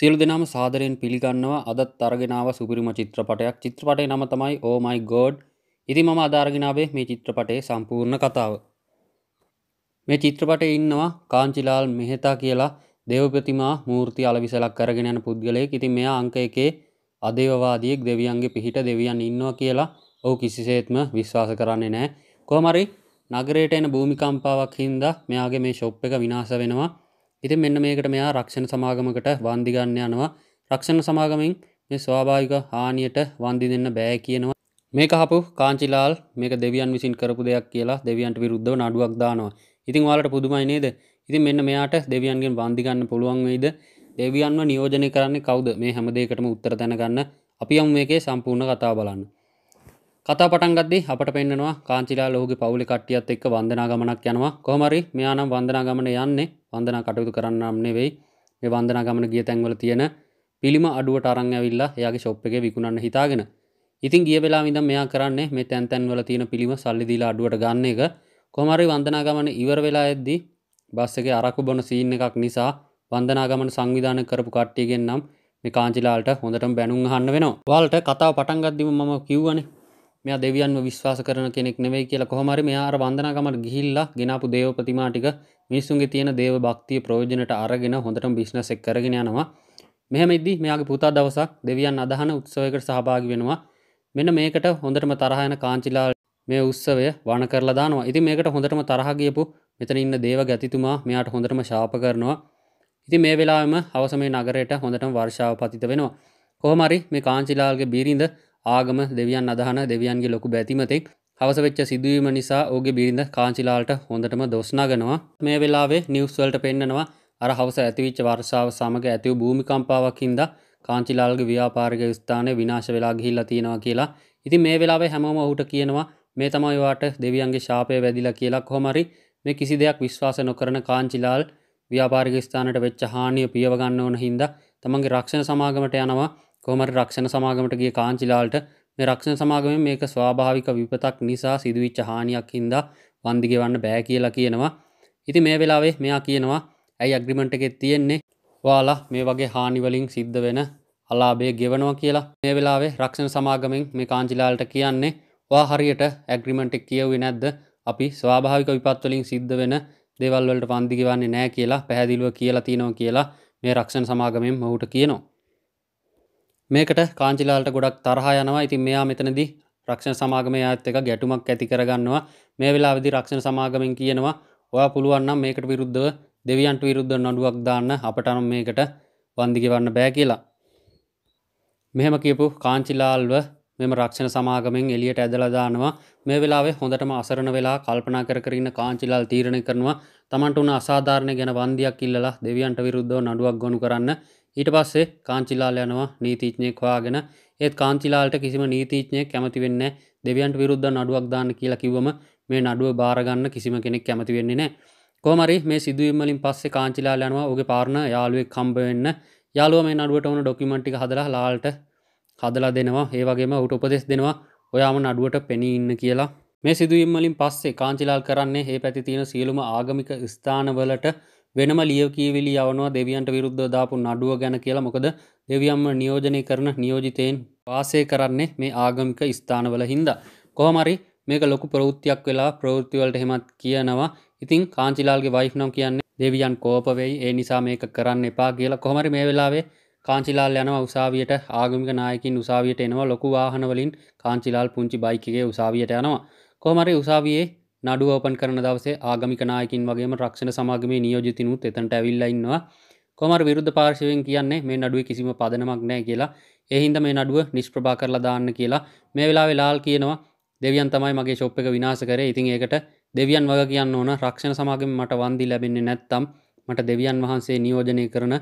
සියලු දෙනාම සාදරයෙන් පිළිගන්නවා අදත් අරගෙනාව සුපිරිම චිත්‍රපටයක් චිත්‍රපටය නම තමයි ඕමයි ගෝඩ් ඉති මම අධාරගෙනාවේ මේ චිත්‍රපටයේ සම්පූර්ණ කතාව. මේ චිත්‍රපටේ ඉන්නවා කාංචිලාල් මෙහෙතා කියලා දෙවපතිමා මූර්ති අලවිසලක් කරගෙන යන පුද්ගලයෙක් ඉතින් මෙයා අංක එකේ අදේවවාදියෙක් දෙවියන්ගේ පිහිට දෙවියන් ඉන්නවා කියලා ඔහු කිසිසේත්ම විශ්වාස කරන්නේ නැහැ. කොහොම හරි නගරයට එන භූමිකම්පාවක් හින්දා මෙයාගේ මේ ෂොප් එක විනාශ වෙනවා. ඉතින් මෙන්න මේකට මෙයා රක්ෂණ සමාගමකට වන්දිගන්න යනවා රක්ෂණ සමාගමින් මේ ස්වාභාවික හානියට වන්දි දෙන්න බෑ කියනවා මේ කහපු කාංචිලාල් මේක දෙවියන් විසින් කරපු දෙයක් කියලා දෙවියන්ට විරුද්ධව නඩුවක් දානවා ඉතින් ඔයාලට පුදුමයි නේද ඉතින් මෙන්න මෙයාට දෙවියන්ගෙන් වන්දිගන්න පුළුවන් වෙයිද දෙවියන්ව නියෝජනය කරන්නේ කවුද මේ හැම දෙයකටම උත්තර දැනගන්න අපි යමු මේකේ සම්පූර්ණ කතාව බලන්න. කතා පටන් ගද්දී අපට පෙන්නනවා කාංචිලා ලෝකේ පවුලේ කට්ටියත් එක්ක වන්දනා ගමනක් යනවා. කොහොම හරි මෙයා නම් වන්දනා ගමන යන්නේ වන්දනා කටයුතු කරන්නම් නෙවෙයි මේ වන්දනා ගමන ගිය තැන්වල තියෙන පිළිම අඩුවට අරන් ඇවිල්ලා එයාගේ ෂොප් එකේ විකුණන්න හිතාගෙන. ඉතින් ගිය වෙලාවෙ ඉඳන් මෙයා කරන්නේ මේ තැන් තැන්වල තියෙන පිළිම සල්ලි දීලා අඩුවට ගන්න එක. කොහොම හරි වන්දනා ගමන ඉවර වෙලා යද්දී බස් එකේ අරක්කු බොන සීන් එකක් නිසා වන්දනා ගමන සංවිධානය කරපු කට්ටියගෙන් නම් මේ කාංචිලාල්ට හොඳටම බැනුම් අහන්න වෙනවා. ඔයාලට කතාව පටන් ගද්දිම මම කිව්වනේ මෙයා දෙවියන්ව විශ්වාස කරන කෙනෙක් නෙවෙයි කියලා කොහොමරි මෙයා අර වන්දනාගමට ගිහිල්ලා ගෙනාපු දේව ප්‍රතිමා ටික මිනිස්සුන්ගේ තියෙන දේව භක්තිය ප්‍රයෝජනට අරගෙන හොඳටම බිස්නස් එක කරගෙන යනවා. මෙහෙම ඉද්දි මෙයාගේ පුතා දවසක් දෙවියන් අදහන උත්සවයකට සහභාගී වෙනවා. මෙන්න මේකට හොඳටම තරහ යන කාංචිලා මේ උත්සවය වණ කරලා දානවා. ඉතින් මේකට හොඳටම තරහ ගියපු මෙතන ඉන්න දේව ගැතිතුමා මෙයාට හොඳටම ශාප කරනවා. ඉතින් මේ වෙලාවෙම හවස මේ නගරයට හොඳටම වර්ෂාව පතිත වෙනවා. කොහොම හරි මේ කාංචිලාල්ගේ බිරිඳ ආගම දෙවියන් අදහන දෙවියන්ගේ ලොකු බැතිමතෙක් හවසවෙච්ච සිදුවීම නිසා ඕගේ බිරිඳ කාංචිලාල්ට හොඳටම දොස්නාගෙනවා මේ වෙලාවේ නිවස්වලට පෙන්න්නනවා අර හවස ඇතිවිච්ච වර්ෂාව සමඟ ඇතිව භූමිකම්පාවක්හින්ද කාංචිලාල්ගේ ව්‍යාපාරික ස්ථානය විනාශ වෙලා ගිහිල්ලා තියෙනවා කියලා ඉතින් මේ වෙලාවේ හැමෝම ඔහුට කියනවා මේ තමයි වාට දෙවියන්ගේ ශාපය වැදිලා කියලා කොහොමරි මේ කිසි දෙයක් විශ්වාස නොකරන කාංචිලාල් ව්‍යාපාරික ස්ථානට වෙච්ච හානිය පියවගන්න ඕන හින්දා තමන්ගේ රක්ෂණ සමාගමට යනවා කොමට රක්ෂණ සමාගමටගේ කාංචිලාල්ට මේ රක්ෂණ සමාගම මේක ස්වාභාවික විපතක් නිසා සිදුවිච්ච හානියක් හින්දා වන්දිගෙවන්න බෑ කියලා කියනවා ඉති මේ වෙලාවේ මෙයා කියනවා ඇයි අග්‍රිමට එකෙත් තියෙන්නේ වාලා මේ වගේ හානිවලින් සිද්ධ වෙන අලාබේ ගෙවනවා කියලා මේ වෙලාවේ රක්ෂණ සමාගමෙන් මේ කාංචිලාල්ට කියන්නේ වා හරියට ඇග්‍රිමෙන්ට් එක කියවුවේ නැද්ද අපි ස්වාභාවික විපත් වලින් සිද්ධ වෙන දේවල් වලට වන්දි ගෙවන්නේ නැහැ කියලා පැහැදිලිව කියලා තියෙනවා කියලා මේ රක්ෂණ සමාගමෙන් මොහුට කියනවා මේකට කාංචිලාල්ට ගොඩක් තරහා යනවා ඉතින් මෙයා මෙතනදි රක්ෂණ සමාගමේ අයත් එක ගැටුමක් ඇති කරගන්නවා මේ වෙලාවේදී රක්ෂණ සමාගමෙන් කියනවා ඔයා පුළුවන් නම් මේකට විරුද්ධව දෙවියන්ට විරුද්ධව නඩුවක් දාන්න අපට නම් මේකට වන්දි ගෙවන්න බෑ කියලා. මෙහෙම කියපු කාංචිලාල්ව මෙම රක්ෂණ සමාගමෙන් එළියට ඇදලා දානවා. මේ වෙලාවේ හොඳටම අසරණ වෙලා කල්පනා කර කර ඉන්න කාංචිලාල් තීරණය කරනවා තමන්ට උන අසාධාරණය ගැන වන්දියක් ඉල්ලලා දෙවියන්ට විරුද්ධව නඩුවක් ගොනු කරන්න ඊට පස්සේ කාංචිලාල් යනවා නීතිඥයෙක් හොයාගෙන ඒත් කාංචිලාල්ට කිසිම නීතිඥයෙක් කැමති වෙන්නේ දෙවියන්ට විරුද්ධ නඩුවක් දාන්න කියලා කිව්වම මේ නඩුව බාරගන්න කිසිම කෙනෙක් කැමති වෙන්නේ නැහැ කෝමරි මේ සිදුවීම් වලින් පස්සේ කාංචිලා යනවා ඔහුගේ පාරණ යාළුවෙක් හම්බ වෙන්න. යාළුවා මේ නඩුවට උන ඩොකියුමන්ට් ටික හදලා ලාල්ට හදලා දෙනවා. ඒ වගේම ඔහුට උපදෙස් දෙනවා. ඔයාම නඩුවට පෙනී ඉන්න කියලා. මේ සිදුවම්වලින් පස්සේ කාංචිලාල් කරන්නේ ඒ පැති තියෙන සියලුම ආගමික ස්ථානවලට වෙනම ලියවකීවිලි යවනවා දෙවියන්ට විරුද්ධ දාපු නඩුව ගැන කියලා මොකද දෙවියම්ම නියෝජනය කරන නියෝජිතයෙන් වාසය කරන්නේ මේ ආගමික ස්ථානවල හින්දා. කොහමරි මේක ලොකු ප්‍රවෘත්තියක් වෙලා ප්‍රවෘත්තිවලට හෙමත් කියනවා ඉතින් කාංචිලාල්ගේ වයිෆ් නම් කියන්නේ දෙවියන් කෝපවෙයි ඒ නිසා මේක කරන්න එපා කියලා කොහමරි මේ වෙලාවේ කාංචිලාල් යනවා උසාවියට ආගමික නායකින් උසාවියට එනවා ලොකු වාහනවලින් කාංචිලාල් පුංචි බයිකගේ උසාවියට යනවා කොමරි උසාවියේ නඩුව ඕපන් කරන දවසේ ආගමික නායකින් වගේම රක්ෂණ සමාගමේ නියෝජිතිනුත් එතනට ඇවිල්ලා ඉන්නවා කොමර විරුද්ධ පාර්ශවෙන් කියන්නේ මේ නඩුවේ කිසිම පදනමක් නැහැ කියලා ඒ හින්දා මේ නඩුව නිෂ්ප්‍රභා කරලා දාන්න කියලා මේ වෙලාවේ ලාල් කියනවා දෙවියන් තමයි මගේ ෂොප් එක විනාශ කරේ. ඉතින් ඒකට දෙවියන් වග කියන්න ඕන රක්ෂණ සමාගමෙන් මට වන්දි ලැබෙන්නේ නැත්තම් මට දෙවියන් වහන්සේ නියෝජනය කරන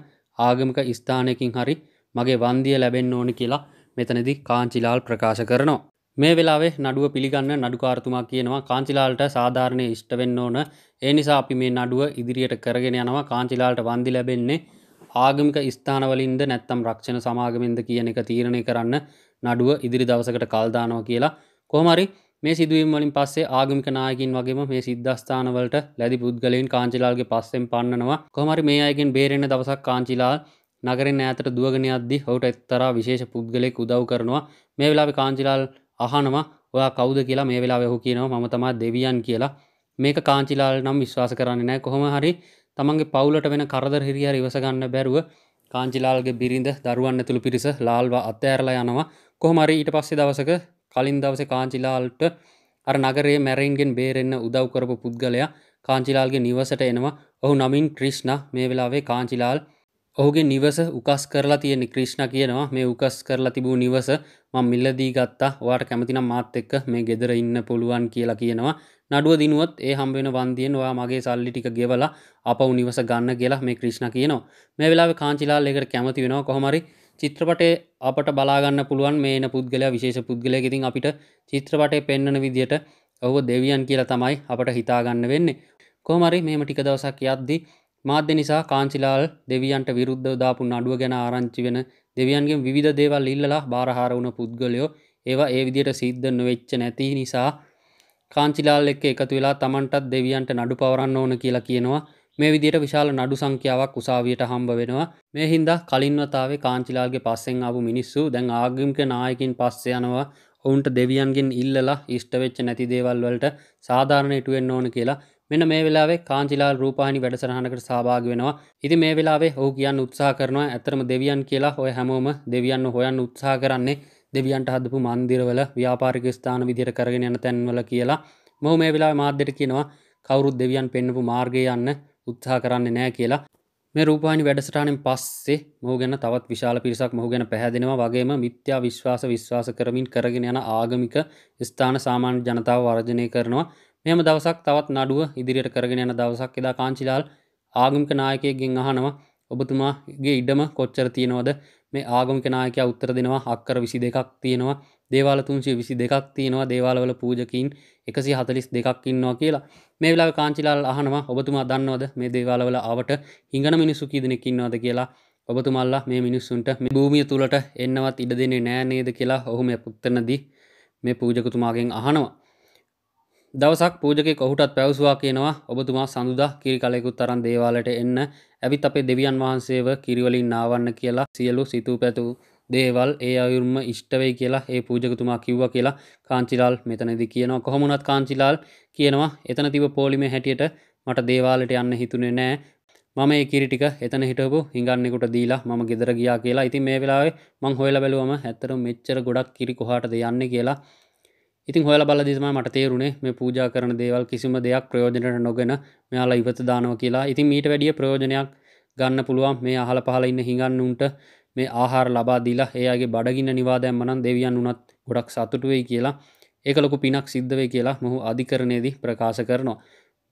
ආගමික ස්ථානයකින් හරි මගේ වන්දිය ලැබෙන්න ඕන කියලා මෙතනදී කාංචිලාල් ප්‍රකාශ කරනවා. මේ වෙලාවේ නඩුව පිළිගන්න නඩුකාරතුමා කියනවා කාංචිලාල්ට සාධාරණය ඉෂ්ට වෙන්න ඕන ඒ නිසා අපි මේ නඩුව ඉදිරියට කරගෙන යනවා කාංචිලාල්ට වන්දි ලැබෙන්නේ ආගමික ස්ථානවලින්ද නැත්තම් රක්ෂණ සමාගමෙන්ද කියන එක තීරණය කරන්න නඩුව ඉදිරි දවසකට කල්දානවා කියලා කොහමරි මේ සිදුවීම් වලින් පස්සේ ආගමික නායකින් වගේම මේ සිද්ධස්ථානවලට ලැබි පුද්ගලයන් කාංචිලාල්ගේ පස්සෙන් පන්නනවා කොහමරි මේ අයගෙන් බේරෙන්න දවසක් කාංචිලාල් නගරෙන් ඈතට දුවගෙන යද්දී ඔහුට එක්තරා විශේෂ පුද්ගලයෙක් උදව් කරනවා මේ වෙලාවේ කාංචිලාල් අහනවා ඔයා කවුද කියලා මේ වෙලා වැහු කියනවා මම තමා දෙවියන් කියලා මේක කාංචිලාල් නම් විශ්වාස කරන්නේ නෑ කොහොම හරි තමන්ගේ පවුලට වෙන කරදර හිරිහර ඉවසගන්න බැරුව කාංචිලාල්ගේ බිරිඳ දරුවන් ඇතුළු පිරිස ලාල්වා අත්ඇරලා යනවා කොහොමරි ඊට පස්සේ දවසක කලින් දවසේ කාංචිලාල්ට අර නගරේ මැරයින්ගෙන් බේරෙන්න උදව් කරපු පුද්ගලයා කාංචිලාල්ගේ නිවසට එනවා ඔහු නමින් ක්‍රිෂ්ණ මේ වෙලාවේ කාංචිලාල් ඔහුගේ නිවස උකස් කරලා තියෙන ක්‍රිෂ්ණ කියනවා මේ උකස් කරලා තිබූ නිවස මං මිල්ලදී ගත්තා වාට කැමතිනම් මාත් එක්ක මේ ගෙදර ඉන්න පුළුවන් කියලා කියනවා නඩුව දිනුවත් ඒ හම්බෙන වන්දියෙන් ඔයා මගේ සල්ලි ටික ගෙවලා අපව නිවස ගන්න කියලා මේ ක්‍රිෂ්ණ කියනවා මේ වෙලාවේ කාංචිලාල් එකට කැමති වෙනවා කොහොමරි චිත්‍රපටේ අපට බලාගන්න පුළුවන් මේන පුද්ගලයා විශේෂ පුද්ගලයෙක් ඉතින් අපිට චිත්‍රපටේ පෙන්වන විදියට ඔහු දෙවියන් කියලා තමයි අපට හිතාගන්න වෙන්නේ කොහොමරි මේම ටික දවසක් යද්දී මාධ්‍ය නිසා කාංචිලාල් දෙවියන්ට විරුද්ධ දාපු නඩුව ගැන ආරංචි වෙන දෙවියන්ගේ විධ දේවල් ඉල්ලලා බාරහාර වුණ පුද්ගලයෝ ඒවා ඒ විදියට සිද්ධ නොවෙච්ච නැති නිසා කාංචිලාල් එක්ක එකතු වෙලා තමන්ටත් දෙවියන්ට නඩු පවරන්න ඕන කියලා කියනවා මේ විදියට විශාල නඩු සංඛ්‍යාවක් උසාවියට හම්බ වෙනවා මේ හින්දා කලින්වතාවේ කාංචිලාල්ගේ පස්සෙන් ආපු මිනිස්සු දැන් ආගමික නායකින් පස්සේ යනවා ඔවුන්ට දෙවියන්ගෙන් ඉල්ලලා ඉෂ්ටවෙච්ච නැති දේවල් වලට සාධාරණයටුවෙන් ඕන කියලා මෙන්න මේ වෙලාවේ කාංචිලා රූපාහිනි වැඩසටහනකට සහභාග වෙනවා. ඉතින් මේ වෙලාවේ ඔහු කියන්න උත්සාහ කරනවා ඇත්තරම දෙවියන් කියලා ඔය හැමෝම දෙවියන්ව හොයන්න උත්සාහ කරන්නේ දෙවියන්ට හදපු මන්දිරවල ව්‍යාපාරික ස්ථාන විදිහට කරගෙන යන තැන්වල කියලා. මොහු මේ වෙලාවේ මාධ්‍යයට කියනවා කවුරුත් දෙවියන් පෙන්නපු මාර්ගය යන්න උත්සාහ කරන්නේ නැහැ කියලා. මේ රූපානි වැඩසටානෙන් පස්සේ මොහ ගැන තවත් විශාල පිරිසක් මොහ ගැන පැහැදෙනවා වගේම මිත්‍යා විශ්වාස විශ්වාස කරමින් කරගෙන යන ආගමික ස්ථාන සාමාන්‍ය ජනතාව වර්ජනය කරනවා මෙම දවසක් තවත් නඩුව ඉදිරියට කරගෙන යන දවසක් එදා කාංචිලාල් ආගමික නායකයගෙන් අහනවා ඔබතුමාගේ ඉඩම කොච්චර තියෙනවද මේ ආගමික නායකයා උත්තර දෙනවා අක්කර විසි දෙකක් තියෙනවා දේවාල තුන්සිය විසි දෙකක් තියෙනවා දේවාලවල පූජකින් එකසි හතලිස් දෙකක් ඉන්නවා කියලා මේ වෙලා කාංචිලාල් අහනවා ඔබතුමා දන්නවද මේ දේවාලවල ආවට හිඟන මිනිස්සු කීදෙනෙක් ඉන්නවද කියලා ඔබතුමල්ලා මේ මිනිස්සුන්ට මේ භූමිය තුළට එන්නවත් ඉඩ දෙන්නේ නෑ නේද කියලා ඔහු මේ පුත්තනදී මේ පූජකතුමාගෙන් අහනවා දවසක් පූජකෙක් ඔහුටත් පැවසුවා කියනවා ඔබතුමා සඳුදා කිරි කලෙකුත් තරන් දේවාලට එන්න ඇවිත් අපේ දෙවියන් වහන්සේව කිරිවලින් නාවන්න කියලා සියලු සිතූ පැතුූ දේවල් ඒ අයුරුම ඉෂ්ටවෙයි කියලා ඒ පූජකතුමා කිව්ව කියලා කාංචිලාල් මෙතනදි කියනවා කොහොමුණත් කාංචිලාල් කියනවා එතන තිබ පෝලිමේ හැටියට මට දේවාලට යන්න හිතුනේ නෑ මම ඒ කිරිටික එතන හිටපු හිඟන්නෙකුට දීලා මම ගෙදර ගියා කියලා ඉතින් මේ වෙලාවේ මං හොයලා බැලුවම ඇත්තටම මෙච්චර ගොඩක් කිරි කොහාටද යන්නේ කියලා ඉතින් හොයලා බලද්දි තමයි මට තේරුනේ මේ පූජා කරන දේවල් කිසිම දෙයක් ප්‍රයෝජනට නොගෙන මෙයාලා ඉවත දානවා කියලා ඉතින් මීට වැඩිය ප්‍රයෝජනයක් ගන්න පුළුවන් මේ අහල පහල ඉන්න හිඟන්නුන්ට මේ ආහාර ලබා දීලා ඒයාගේ බඩගින්න නිවාදෑම්මනන් දෙවියන් වනත් ගොඩක් සතුටුවයි කියලා ඒකලොකු පිනක් සිද්ධවය කියලා මොහු අධිකරණයේදී ප්‍රකාශ කරනවා.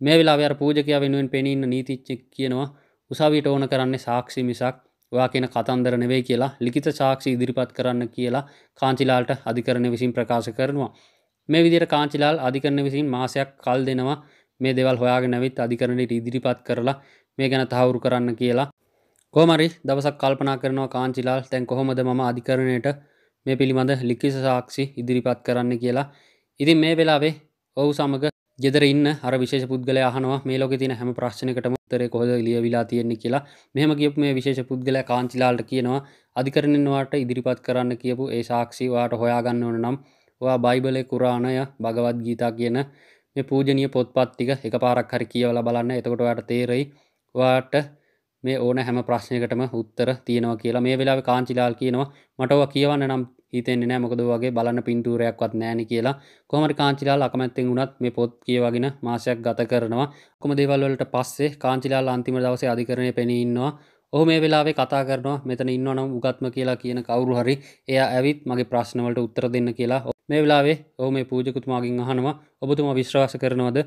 මේ වෙලාවර පූජකයා වෙනුවෙන් පෙනීන්න නීතිච්ච කියනවා උසාවිට ඕන කරන්නේ සාක්ෂි මිසක් ඔයා කියන කතන්දර නෙවෙයි කියලා ලිඛිත සාක්ෂි ඉදිරිපත් කරන්න කියලා කාංචිලාල්ට අධිකරණය විසින් ප්‍රකාශ කරනවා. මේ විදිහට කාංචිලාල් අධිකරණය විසින් මාසයක් කල් දෙනවා මේ දේවල් හොයාගෙන ඇවිත් අධිකරණයට ඉදිරිපත් කරලා මේ ගැන තහවුරු කරන්න කියලා කෝමරි දවසක් කල්පනා කරනවා කාංචිලාල් තැන් කොහොමද ම අධිකරණයට මේ පිළිබඳ ලික්කිස සාක්ෂි ඉදිරිපත් කරන්න කියලා ඉතින් මේ වෙලාවේ ඔහු සමඟ ගෙදර ඉන්න අර විශේෂ පුද්ගල අහනවා මේ ලෝක තින හැම ප්‍රශ්නකට මුත්තරේ කොහොද ලිය විලා තියෙන්නේ කියලා මෙහම කියපු මේ විශේෂ පුද්ගල කාංචිලාල්ට කියනවා අධිකරණවාට ඉදිරිපත් කරන්න කියපු ඒ සාක්ෂිවාට හොයාගන්න ඕන නම් වා බයිබලය කුරාණය භගවත් ගීතා කියන මේ පූජනය පොත්පත්තික එක පාරක් හරි කියවල බලන්න එතකොට යට තේරෙයි වාට මේ ඕන හැම ප්‍රශ්නයකටම උත්තර තියෙනවා කියලා මේ වෙලා කාංචිලාල් කියනවා මටව කියවන්න නම් හිතෙන්නේ නෑ මොකද වගේ බලන්න පින්තූරයක්වත් නෑනි කියලා කොමට කාංචිලාල් අකමැත්තෙන් වුණත් මේ පොත් කියවගෙන මාසයක් ගත කරනවා කොම දේවල් වලට පස්සේ කාංචිලාල් අන්තිම දවසේ අධිකරණය පෙනී ඉන්නවා ඔහු මේ වෙලාවේ කතා කරනවා මෙතන ඉන්න නම් උගත්ම කියලා කියන කවුරු හරි එයා ඇවිත් මගේ ප්‍රශ්නවලට උත්තර දෙන්න කියලා මේ වෙලාවේ ඔහු මේ පූජකුතුමාගෙන් අහනවා ඔබතුමා විශ්වාස කරනවද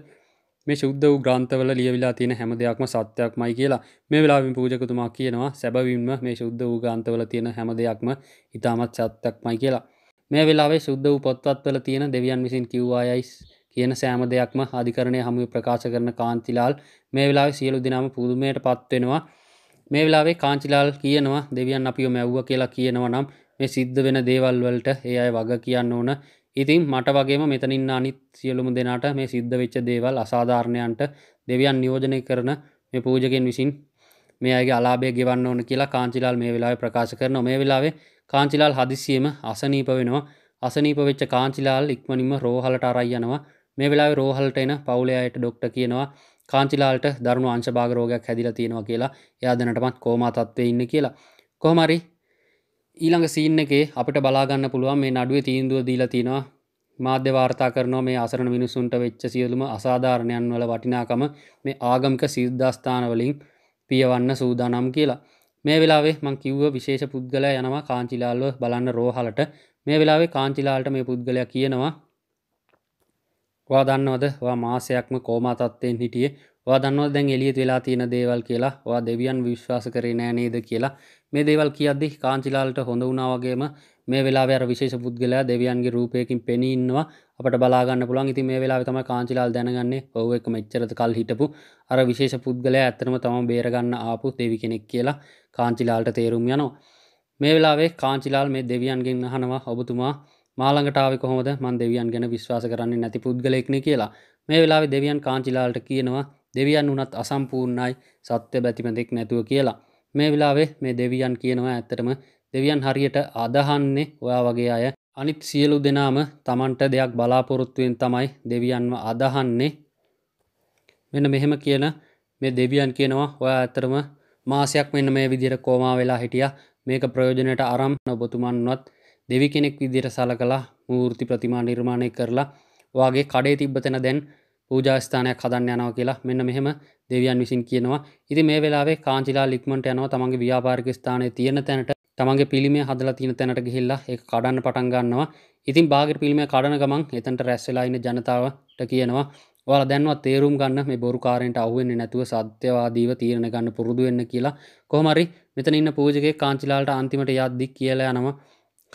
මේ ශුද්ධ වූ ග්‍රන්ථවල ලියවිලා තියෙන හැම දෙයක්ම සත්‍යයක් මයි කියලා මේ වෙලාවින් පූජකතුමා කියනවා සැබවින්ම මේ ශුද්ධ වූ ග්‍රන්ථවල තියෙන හැම දෙයක්ම ඉතාමත් සත්‍යයක් මයි කියලා මේ වෙලාවේ ශුද්ධ වූ පොත්වත්වල තියෙන දෙවියන් විසින් කිව්වායයි කියන සෑම දෙයක්ම අධිකරණය හමුව ප්‍රකාශ කරන කාන්තිලාල් මේ වෙලාවේ සියලු දිනාම පුදුමයට පත්වෙනවා මේ වෙලාවේ කාංචිලාල් කියනවා දෙවියන් අපිව මැව්ව කියලා කියනවා නම් මේ සිද්ධ වෙන දේවල් වලට ඒ අය වග කියන්න ඕන ඉතින් මට වගේම මෙතනින් අනිත් සියලුම දෙනාට මේ සිද්ධ වෙච්ච දේවල් අසාධාරණයන්ට දෙවියන් නියෝජනය කරන මේ පූජකෙන් විසින් මේ අයගේ අලාභය ගෙවන්න ඕන කියලා කාංචිලාල් මේ වෙලාවේ ප්‍රකාශ කරනවා මේ වෙලාවේ කාංචිලාල් හදිස්සියෙම අසනීප වෙනවා අසනීප වෙච්ච කාංචිලාල් ඉක්මනින්ම රෝහලට අරයි යනවා මේ වෙලාවේ රෝහලට එන පවුලේ අයට ඩොක්ටර් කියනවා කාංචිලාල්ට දරුණු අංශභාග රෝගයක් හැදිලා තියෙනවා කියලා එයා දැනටමත් කෝමා තත්ත්වයේ ඉන්න කියලා කොහොම හරි ඊළඟ සීන් එකේ අපිට බලාගන්න පුළුවන් මේ නඩුවේ තීන්දුව දීලා තියෙනවා මාධ්‍ය වාර්තා කරනවා මේ අසරණ මිනිසුන්ට වෙච්ච සියලුම අසාධාරණයන් වල වටිනාකම මේ ආගමික සිද්ධාස්ථාන වලින් පියවන්න සූදානම් කියලා. මේ වෙලාවේ මං කිව්ව විශේෂ පුද්ගලයා යනවා කාංචිලාල්ව බලන්න රෝහලට. මේ වෙලාවේ කාංචිලාල්ට මේ පුද්ගලයා කියනවා වා දන්නවද වා මාසයක්ම කෝමා තත්ත්වයෙන් හිටියේ දන්නව දැන් එලිය වෙලා තියෙන දේවල් කියලා වා දෙවියන් විශ්වාස කරේ නෑ නේද කියලා මේ දේවල් කියද්දි කාංචිලාලට හොඳ වුණා වගේම මේ වෙලාවේ අර විශේෂ පුද්ගලයා දෙවියන්ගේ රූපයකින් පෙනී ඉන්නවා අපට බලා ගන්න පුළුවන්. ඉතින් මේ වෙලාවේ තමයි කාංචිලාල් දැනගන්නේ ඔව් එක මෙච්චරද කල් හිටපු අර විශේෂ පුද්ගලයා ඇත්තටම තමයි බේර ගන්න ආපු දෙවි කෙනෙක් කියලා කාංචිලාල්ට තේරුම් යනවා. මේ වෙලාවේ කාංචිලාල් මේ දෙවියන්ගෙන් අහනවා ඔබතුමා මාළඟටාව කොහොමද මන් දෙවියන් ගැන විශ්වාස කරන්නේ නැති පුද්ගලෙක්නේ කියලා. මේ වෙලාවේ දෙවියන් කාංචිලාල්ට කියනවා දෙවියන් වනත් අසම්පූර්ණයි සත්‍ය බැතිමදෙක් නැතුව කියලා මේ වෙලාවේ මේ දෙවියන් කියනවා ඇත්තටම දෙවියන් හරියට අදහන්නේ ඔයා වගේ අය අනිත් සියලු දෙනාම තමන්ට දෙයක් බලාපොරොත්තුවෙන් තමයි දෙවියන්ව අදහන්නේ මෙන්න මෙහෙම කියන මේ දෙවියන් කියනවා ඔයා ඇතරම මාසයක් මෙන්න මේ විදිර කෝමා වෙලා හිටිය මේක ප්‍රයෝජනයට අරම් නොබතුමන්වත් දෙවි කෙනෙක් විදිර සල කලා මූර්ති ප්‍රතිමා නිර්මාණය කරලා වගේ කඩේ තිබ්බතෙන දැන් පූජාස්ථානයක් හදන්න යනවා කියලා මෙන්න මෙහෙම දෙවියන් විසින් කියනවා ඉති මේ වෙලාවේ කාංචිලා ලික්මට යනවා තමන්ගේ ව්‍යාපාරික ස්ථානය තියෙන තැනට තමන්ගේ පිළිමේ හදලා තියෙන තැනට ගිහිල්ලා ඒ කඩන්න පටන් ගන්නවා ඉතින් බාගට පිළිමේ කඩන ගමන් එතනට රැස්සලා ඉන්න ජනතාවට කියනවා ඔයාලා දැන්වත් තේරුම් ගන්න මේ බොරු කාරෙන්ට අහුවෙන්නේ නැතුව සත්‍යවාදීව තීරණ ගන්න පුරුදු වෙන්න කියලා කොහොම හරි මෙතන ඉන්න පූජකේ කාංචිලාල්ට අන්තිමට යද්දි කියලා යනවා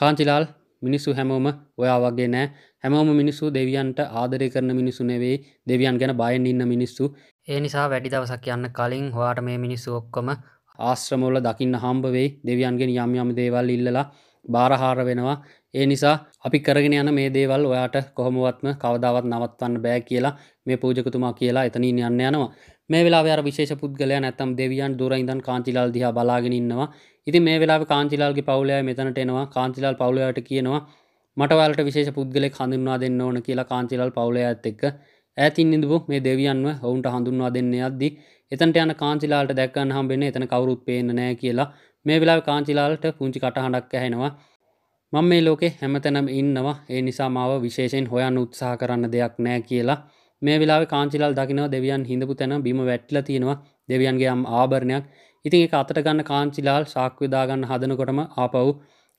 කාංචිලාල් මිනිස්සු හැමෝම ඔයා වගේ නෑ හැමෝම මිනිස්සු දෙවියන්ට ආදරය කරන මිනිසු නෙවෙයි දෙවියන් ගැන බයෙන් ඉන්න මිනිස්සු ඒ නිසා වැඩි දවසක් යන්න කලින් හවාට මේ මිනිස්සු ඔක්කොම ආශ්‍රමෝල දකින්න හම්බවෙයි දෙවියන්ගෙන් යම් යම් දේවල් ඉල්ලලා බාරහාර වෙනවා ඒ නිසා අපි කරගෙන යන මේ දේවල් ඔයාට කොහොමවත්ම කවදාවත් නවත්වන්න බෑ කියලා මේ පූජකතුමා කියලා එතනින් යන්න යනවා මේ වෙලා අර විශේෂ පුද්ගලයා නැත්තම් දෙවියන් දුරයිඳන් කාංචිලාල් දිහා බලාගෙන ඉන්නවා ඉතින් මේ වෙලා කාංචිලාල්ගේ පවුලයා මෙතනට එනවා කාංචිලාල් පවුලයාට කියනවා මට ඔයාලට විශේෂ පුද්ගලෙක් හඳුන්වා දෙන්න ඕන කියලා කාංචිලාල් පවුලයාත් එක්ක ඈතින් ඉඳපු මේ දෙවියන්ව ඔවුන්ට හඳුන්වා දෙන්න යද්දි එතනට යන කාංචිලාල්ට දැක්කන්න හම්බෙන්නේ එතන කවුරුත් පේන්නේ නැහැ කියලා මේ වෙලාවේ කාංචිලාල්ට පුංචි කටහඬක් ඇහෙනවා මම මේ ලෝකේ හැමතැනම ඉන්නවා ඒ නිසා මාව විශේෂයෙන් හොයන්න උත්සාහ කරන්න දෙයක් නෑ කියලා මේ වෙලා කාංචිලල් දකිනව දෙවියන් හිඳපු තැන බිම වැට්ල තියෙනවා දෙවියන්ගේ යම් ආභරණයක් ඉතින් ඒ අතට ගන්න කාංචිලාල් ශක්විදාගන්න හදනකොටම ආපව්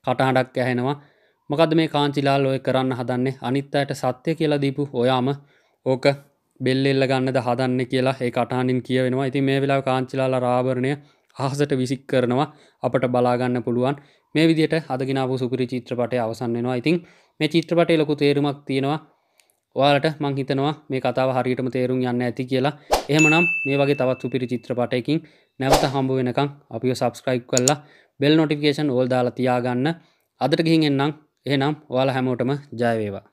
කටහඩක් ඇහෙනවා මොකද මේ කාංචිලාල් ඔය කරන්න හදන්නේ අනිත් අයට සත්‍යය කියලා දීපු ඔයාම ඕක බෙල්ලෙල්ල ගන්නද හදන්න කියලා ඒ කටහනින් කියවෙනවා ඉතින් මේ වෙලා කාංචිලාල රාභරණය හසට විසික් කරනවා අපට බලාගන්න පුළුවන් මේ විදියට අදගෙනාපු සුපිරි චිත්‍රපටය අවසන් වෙනවා ඉතින් මේ චිත්‍රපටය ලොකු තේරුමක් තියෙනවා ඔයාලට මං හිතනවා මේ කතාව හරියටම තේරුම් යන්න ඇති කියලා එහෙමනම් මේ වගේ තවත් සුපිරි චිත්‍රපටයකින් නැවත හම්බ වෙනකං අපිව සබස්ක්‍රයිබ් කරලා බෙල් නොටිෆිකේෂන් ඕල් දාලා තියාගන්න අදට ගිහින් එන්නම් එහෙනම් ඔයාලා හැමෝටම ජයවේවා